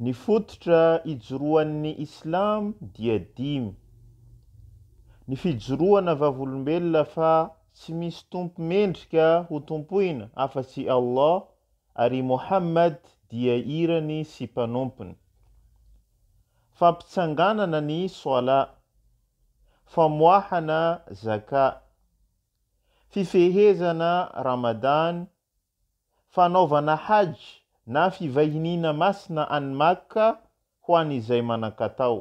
ny fototra ijoroan'ny islam dia dimy ny fijoroana vavolombelona fa tsy misy tompo mendrika ho tompoina afa-sy allah ary mohammad dia irany sy mpanompony fampitsanganana ny soola famoahana zaka fifehezana ramadany fanaovana haje na fivahinina masina anymaka ho anyizay manakatao